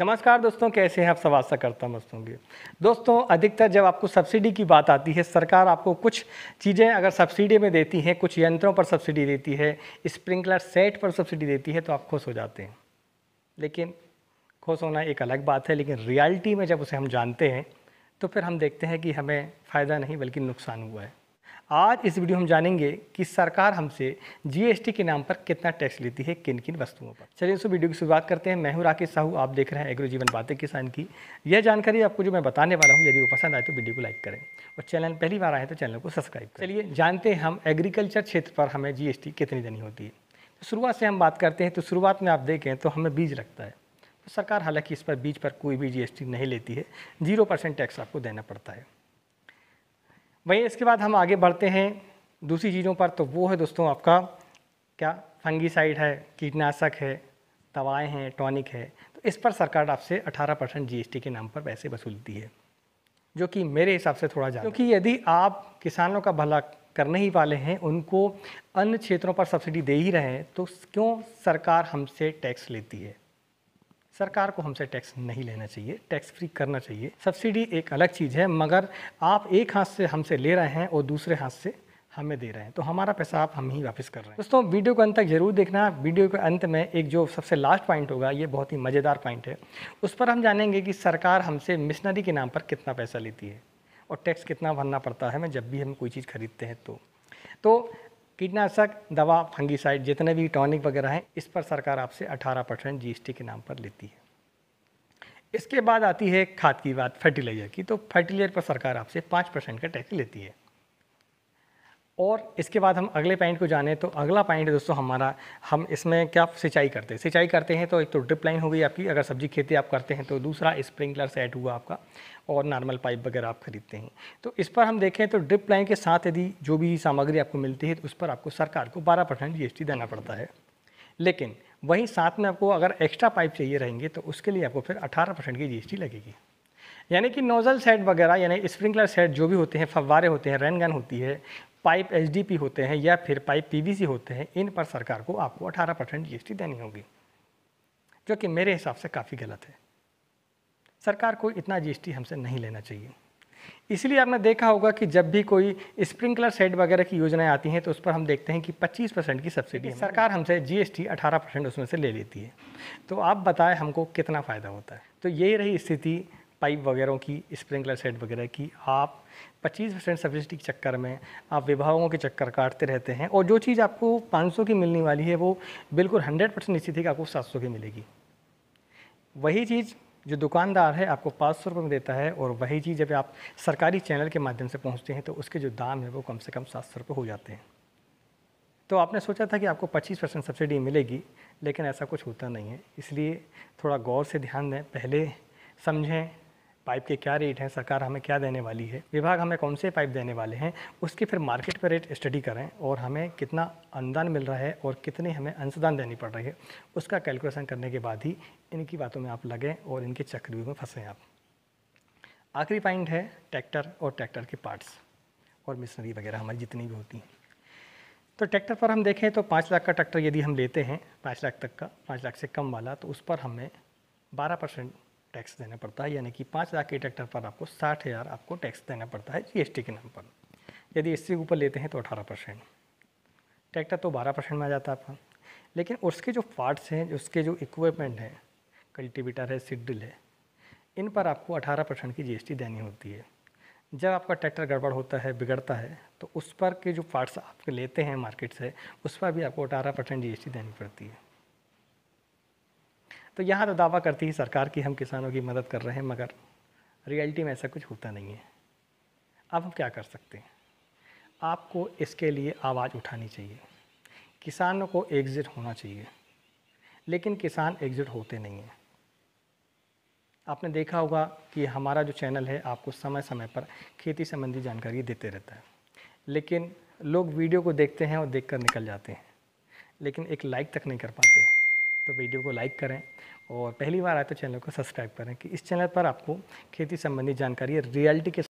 नमस्कार दोस्तों कैसे हैं आप सब आशा करता मस्त होंगे दोस्तों अधिकतर जब आपको सब्सिडी की बात आती है सरकार आपको कुछ चीज़ें अगर सब्सिडी में देती हैं कुछ यंत्रों पर सब्सिडी देती है स्प्रिंकलर सेट पर सब्सिडी देती है तो आप खुश हो जाते हैं लेकिन खुश होना एक अलग बात है लेकिन रियलिटी में जब उसे हम जानते हैं तो फिर हम देखते हैं कि हमें फ़ायदा नहीं बल्कि नुकसान हुआ है आज इस वीडियो हम जानेंगे कि सरकार हमसे जीएसटी के नाम पर कितना टैक्स लेती है किन किन वस्तुओं पर चलिए इस वीडियो की शुरुआत करते हैं मैं हूं राकेश साहू आप देख रहे हैं एग्रो जीवन बातें किसान की यह जानकारी आपको जो मैं बताने वाला हूं यदि वो पसंद आए तो वीडियो को लाइक करें और चैनल पहली बार आए तो चैनल को सब्सक्राइब करें चलिए जानते हैं हम एग्रीकल्चर क्षेत्र पर हमें जी कितनी देनी होती है तो शुरुआत से हम बात करते हैं तो शुरुआत में आप देखें तो हमें बीज लगता है तो सरकार हालांकि इस पर बीज पर कोई भी जीएसटी नहीं लेती है जीरो परसेंट टैक्स आपको देना पड़ता है वहीं इसके बाद हम आगे बढ़ते हैं दूसरी चीज़ों पर तो वो है दोस्तों आपका क्या फंगीसाइड है कीटनाशक है दवाएँ हैं टॉनिक है तो इस पर सरकार आपसे 18 परसेंट जी के नाम पर पैसे वसूलती है जो कि मेरे हिसाब से थोड़ा ज़्यादा क्योंकि यदि आप किसानों का भला करने ही वाले हैं उनको अन्य क्षेत्रों पर सब्सिडी दे ही रहे हैं तो क्यों सरकार हमसे टैक्स लेती है सरकार को हमसे टैक्स नहीं लेना चाहिए टैक्स फ्री करना चाहिए सब्सिडी एक अलग चीज़ है मगर आप एक हाथ से हमसे ले रहे हैं और दूसरे हाथ से हमें दे रहे हैं तो हमारा पैसा आप हम ही वापस कर रहे हैं दोस्तों वीडियो को अंत तक जरूर देखना वीडियो के अंत में एक जो सबसे लास्ट पॉइंट होगा ये बहुत ही मज़ेदार पॉइंट है उस पर हम जानेंगे कि सरकार हमसे मिशनरी के नाम पर कितना पैसा लेती है और टैक्स कितना भरना पड़ता है हमें जब भी हम कोई चीज़ खरीदते हैं तो तो कीटनाशक दवा फंगीसाइड जितने भी टॉनिक वगैरह हैं इस पर सरकार आपसे 18 परसेंट जी के नाम पर लेती है इसके बाद आती है खाद की बात फर्टिलाइज़र की तो फर्टिलाइजर पर सरकार आपसे पाँच परसेंट का टैक्स लेती है और इसके बाद हम अगले पॉइंट को जाने तो अगला पॉइंट दोस्तों हमारा हम इसमें क्या सिंचाई करते हैं सिंचाई करते हैं तो एक तो ड्रिप लाइन हो गई आपकी अगर सब्जी खेती आप करते हैं तो दूसरा स्प्रिंकलर सेट हुआ आपका और नॉर्मल पाइप वगैरह आप खरीदते हैं तो इस पर हम देखें तो ड्रिप लाइन के साथ यदि जो भी सामग्री आपको मिलती है तो उस पर आपको सरकार को बारह परसेंट जी देना पड़ता है लेकिन वहीं साथ में आपको अगर एक्स्ट्रा पाइप चाहिए रहेंगे तो उसके लिए आपको फिर अठारह परसेंट की जी लगेगी यानी कि नोज़ल सेट वगैरह यानी स्प्रिंकलर सेट जो भी होते हैं फव्वारे होते हैं रेनगन होती है पाइप एच होते हैं या फिर पाइप पी होते हैं इन पर सरकार को आपको 18 परसेंट जी देनी होगी जो कि मेरे हिसाब से काफ़ी गलत है सरकार को इतना जी हमसे नहीं लेना चाहिए इसलिए आपने देखा होगा कि जब भी कोई स्प्रिंकलर सेट वगैरह की योजनाएं आती हैं तो उस पर हम देखते हैं कि 25 परसेंट की सब्सिडी सरकार हमसे जीएसटी 18 परसेंट उसमें से ले लेती है तो आप बताएं हमको कितना फ़ायदा होता है तो यही रही स्थिति पाइप वगैरह की स्प्रिंकलर सेट वगैरह की आप 25 परसेंट सब्सिडी के चक्कर में आप विभागों के चक्कर काटते रहते हैं और जो चीज़ आपको 500 की मिलने वाली है वो बिल्कुल 100 परसेंट निश्चित है कि आपको 700 की मिलेगी वही चीज़ जो दुकानदार है आपको पाँच सौ रुपये में देता है और वही चीज़ जब आप सरकारी चैनल के माध्यम से पहुँचते हैं तो उसके जो दाम है वो कम से कम सात सौ रुपये हो जाते हैं तो आपने सोचा था कि आपको पच्चीस परसेंट सब्सिडी मिलेगी लेकिन ऐसा कुछ होता नहीं है इसलिए थोड़ा गौर से ध्यान दें पहले समझें पाइप के क्या रेट हैं सरकार हमें क्या देने वाली है विभाग हमें कौन से पाइप देने वाले हैं उसकी फिर मार्केट पर रेट स्टडी करें और हमें कितना अनुदान मिल रहा है और कितने हमें अंशदान देनी पड़ रही है उसका कैलकुलेशन करने के बाद ही इनकी बातों में आप लगें और इनके चक्रव्यूह में फंसें आप आखिरी पॉइंट है ट्रैक्टर और ट्रैक्टर के पार्ट्स और मशीनरी वगैरह हमारी जितनी भी होती हैं तो ट्रैक्टर पर हम देखें तो पाँच लाख का ट्रैक्टर यदि हम लेते हैं पाँच लाख तक का पाँच लाख से कम वाला तो उस पर हमें बारह परसेंट टैक्स देना पड़ता है यानी कि पाँच लाख के ट्रैक्टर पर आपको साठ हज़ार आपको टैक्स देना पड़ता है जीएसटी के नाम पर यदि इससे ऊपर लेते हैं तो अठारह परसेंट ट्रैक्टर तो बारह परसेंट में आ जाता है आपका लेकिन उसके जो पार्ट्स हैं उसके जो इक्विपमेंट हैं कल्टिवेटर है सिडिल है इन पर आपको अठारह परसेंट की जी देनी होती है जब आपका ट्रैक्टर गड़बड़ होता है बिगड़ता है तो उस पर के जो पार्ट्स आप लेते हैं मार्केट से उस पर भी आपको अठारह परसेंट जी देनी पड़ती है तो यहाँ तो दावा करती है सरकार की हम किसानों की मदद कर रहे हैं मगर रियलिटी में ऐसा कुछ होता नहीं है अब हम क्या कर सकते हैं आपको इसके लिए आवाज़ उठानी चाहिए किसानों को एग्ज़िट होना चाहिए लेकिन किसान एग्ज़िट होते नहीं हैं आपने देखा होगा कि हमारा जो चैनल है आपको समय समय पर खेती संबंधी जानकारी देते रहता है लेकिन लोग वीडियो को देखते हैं और देखकर निकल जाते हैं लेकिन एक लाइक तक नहीं कर पाते हैं तो वीडियो को लाइक करें और पहली बार आए तो चैनल को सब्सक्राइब करें कि इस चैनल पर आपको खेती संबंधी जानकारी रियलिटी के